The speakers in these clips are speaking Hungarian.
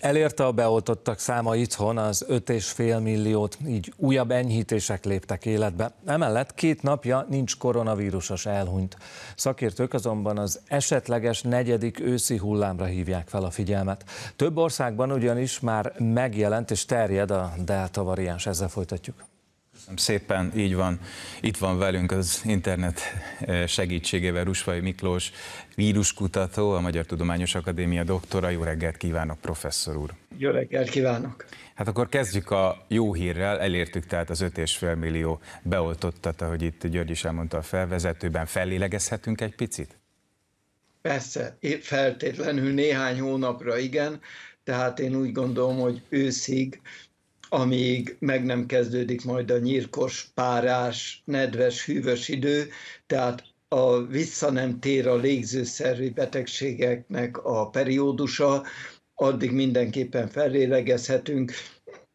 Elérte a beoltottak száma itthon az 5,5 milliót, így újabb enyhítések léptek életbe. Emellett két napja nincs koronavírusos elhunyt. Szakértők azonban az esetleges negyedik őszi hullámra hívják fel a figyelmet. Több országban ugyanis már megjelent és terjed a delta variáns, ezzel folytatjuk. Köszönöm szépen, így van. Itt van velünk az internet eh, segítségével Rusvai Miklós, víruskutató, a Magyar Tudományos Akadémia doktora. Jó reggelt kívánok, professzor úr! Jó reggelt kívánok! Hát akkor kezdjük a jó hírrel, elértük tehát az 5,5 millió beoltottat, ahogy itt György is elmondta a felvezetőben. Fellélegezhetünk egy picit? Persze, feltétlenül néhány hónapra igen, tehát én úgy gondolom, hogy őszig amíg meg nem kezdődik majd a nyírkos, párás, nedves, hűvös idő, tehát a vissza nem tér a légzőszervi betegségeknek a periódusa, addig mindenképpen felélegezhetünk,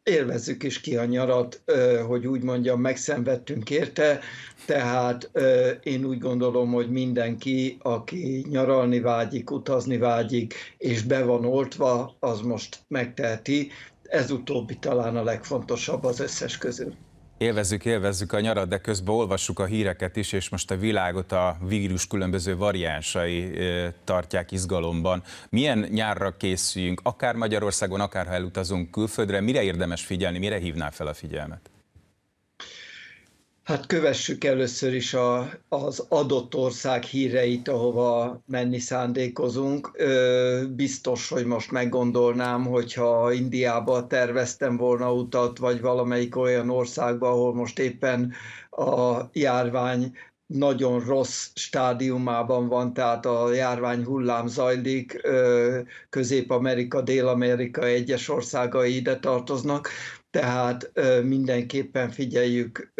élvezzük is ki a nyarat, hogy úgy mondjam, megszenvedtünk érte, tehát én úgy gondolom, hogy mindenki, aki nyaralni vágyik, utazni vágyik, és be van oltva, az most megteheti, ez utóbbi talán a legfontosabb az összes közül. Élvezzük, élvezzük a nyarat, de közben olvassuk a híreket is, és most a világot a vírus különböző variánsai tartják izgalomban. Milyen nyárra készüljünk, akár Magyarországon, akár ha elutazunk külföldre, mire érdemes figyelni, mire hívnál fel a figyelmet? Hát kövessük először is a, az adott ország híreit, ahova menni szándékozunk. Ö, biztos, hogy most meggondolnám, hogyha Indiába terveztem volna utat, vagy valamelyik olyan országba, ahol most éppen a járvány nagyon rossz stádiumában van, tehát a járvány hullám zajlik, Közép-Amerika, Dél-Amerika egyes országai ide tartoznak tehát mindenképpen figyeljük,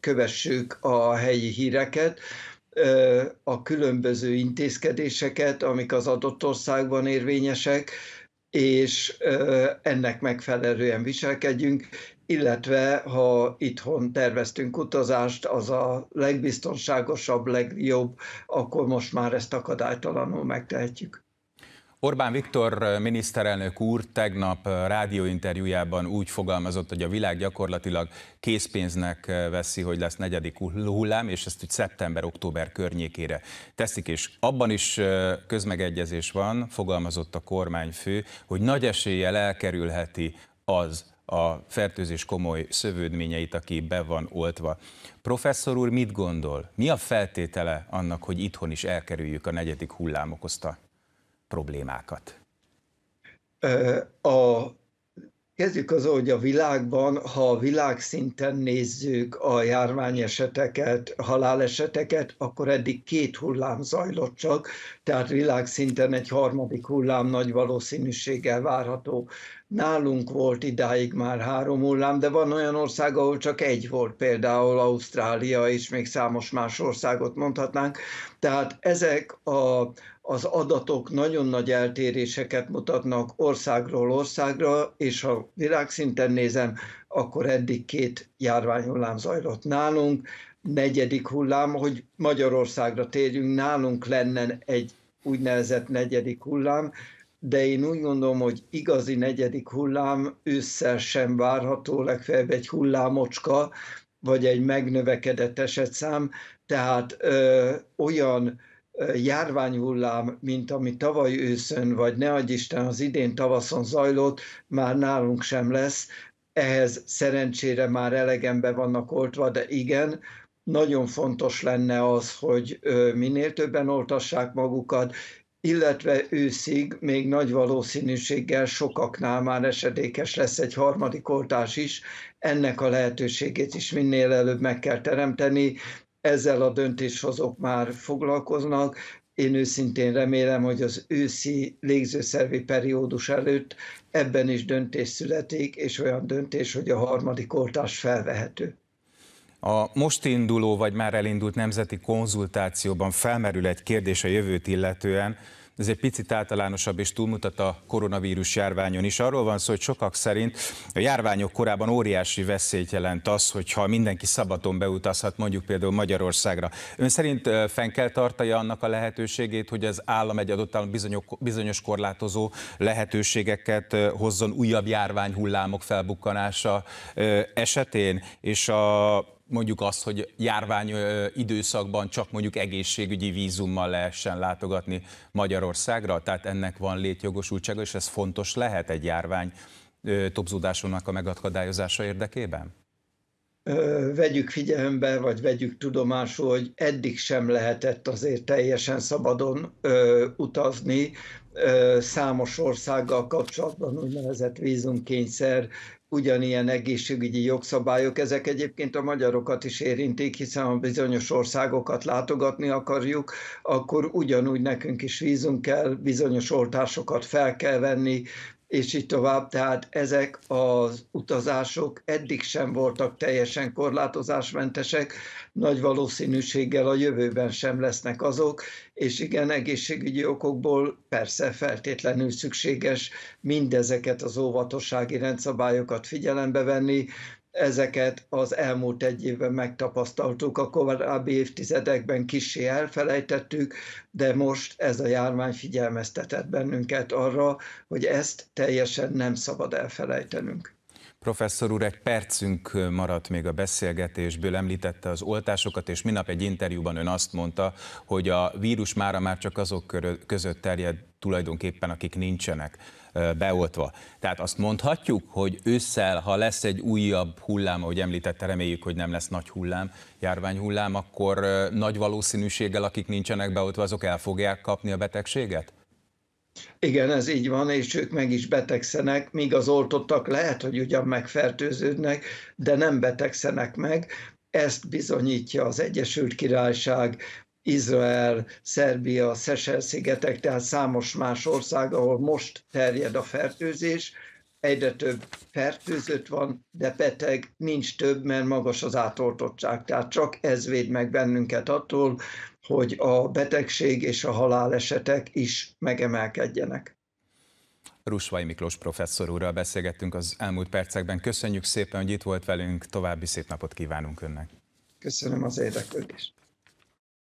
kövessük a helyi híreket, a különböző intézkedéseket, amik az adott országban érvényesek, és ennek megfelelően viselkedjünk, illetve ha itthon terveztünk utazást, az a legbiztonságosabb, legjobb, akkor most már ezt akadálytalanul megtehetjük. Orbán Viktor miniszterelnök úr tegnap rádióinterjújában úgy fogalmazott, hogy a világ gyakorlatilag készpénznek veszi, hogy lesz negyedik hullám, és ezt úgy szeptember-október környékére teszik, és abban is közmegegyezés van, fogalmazott a kormányfő, hogy nagy eséllyel elkerülheti az a fertőzés komoly szövődményeit, aki be van oltva. Professzor úr mit gondol? Mi a feltétele annak, hogy itthon is elkerüljük a negyedik hullám okozta problémákat? A, kezdjük az, hogy a világban, ha világszinten nézzük a járványeseteket, haláleseteket, akkor eddig két hullám zajlott csak, tehát világszinten egy harmadik hullám nagy valószínűséggel várható. Nálunk volt idáig már három hullám, de van olyan ország, ahol csak egy volt, például Ausztrália, és még számos más országot mondhatnánk. Tehát ezek a az adatok nagyon nagy eltéréseket mutatnak országról országra, és ha világszinten nézem, akkor eddig két járványhullám zajlott nálunk, negyedik hullám, hogy Magyarországra térjünk, nálunk lenne egy úgynevezett negyedik hullám, de én úgy gondolom, hogy igazi negyedik hullám ősszel sem várható, legfeljebb egy hullámocska, vagy egy megnövekedett esetszám, tehát ö, olyan járványhullám, mint ami tavaly őszön, vagy ne adj Isten az idén tavaszon zajlott, már nálunk sem lesz. Ehhez szerencsére már be vannak oltva, de igen, nagyon fontos lenne az, hogy minél többen oltassák magukat, illetve őszig még nagy valószínűséggel sokaknál már esedékes lesz egy harmadik oltás is. Ennek a lehetőségét is minél előbb meg kell teremteni, ezzel a döntéshozók már foglalkoznak. Én őszintén remélem, hogy az őszi légzőszervi periódus előtt ebben is döntés születik, és olyan döntés, hogy a harmadik oltás felvehető. A most induló vagy már elindult nemzeti konzultációban felmerül egy kérdés a jövőt illetően, ez egy picit általánosabb és túlmutat a koronavírus járványon is. Arról van szó, hogy sokak szerint a járványok korában óriási veszélyt jelent az, hogyha mindenki szabaton beutazhat mondjuk például Magyarországra. Ön szerint fenn kell tartani annak a lehetőségét, hogy az állam egy adott állam bizonyos korlátozó lehetőségeket hozzon újabb járványhullámok felbukkanása esetén, és a mondjuk azt, hogy járvány időszakban csak mondjuk egészségügyi vízummal lehessen látogatni Magyarországra? Tehát ennek van létjogosultsága, és ez fontos lehet egy járvány topzódásonak a megakadályozása érdekében? vegyük figyelembe, vagy vegyük tudomásul, hogy eddig sem lehetett azért teljesen szabadon ö, utazni. Ö, számos országgal kapcsolatban úgynevezett vízumkényszer ugyanilyen egészségügyi jogszabályok, ezek egyébként a magyarokat is érintik, hiszen ha bizonyos országokat látogatni akarjuk, akkor ugyanúgy nekünk is vízunk kell, bizonyos oltásokat fel kell venni, és így tovább. Tehát ezek az utazások eddig sem voltak teljesen korlátozásmentesek, nagy valószínűséggel a jövőben sem lesznek azok, és igen, egészségügyi okokból persze feltétlenül szükséges mindezeket az óvatossági rendszabályokat figyelembe venni, ezeket az elmúlt egy évben megtapasztaltuk, a korábbi évtizedekben kicsi elfelejtettük, de most ez a járvány figyelmeztetett bennünket arra, hogy ezt teljesen nem szabad elfelejtenünk. Professzor úr, egy percünk maradt még a beszélgetésből, említette az oltásokat, és minap egy interjúban ön azt mondta, hogy a vírus mára már csak azok között terjed tulajdonképpen, akik nincsenek beoltva. Tehát azt mondhatjuk, hogy ősszel, ha lesz egy újabb hullám, ahogy említette, reméljük, hogy nem lesz nagy hullám, járványhullám, akkor nagy valószínűséggel, akik nincsenek beoltva, azok el fogják kapni a betegséget? Igen, ez így van, és ők meg is betegszenek, míg az oltottak lehet, hogy ugyan megfertőződnek, de nem betegszenek meg. Ezt bizonyítja az Egyesült Királyság Izrael, Szerbia, Szesel-szigetek, tehát számos más ország, ahol most terjed a fertőzés, egyre több fertőzött van, de beteg nincs több, mert magas az átoltottság. Tehát csak ez véd meg bennünket attól, hogy a betegség és a halálesetek is megemelkedjenek. Rusvai Miklós professzor úrral beszélgettünk az elmúlt percekben. Köszönjük szépen, hogy itt volt velünk, további szép napot kívánunk önnek. Köszönöm az érdeklődést.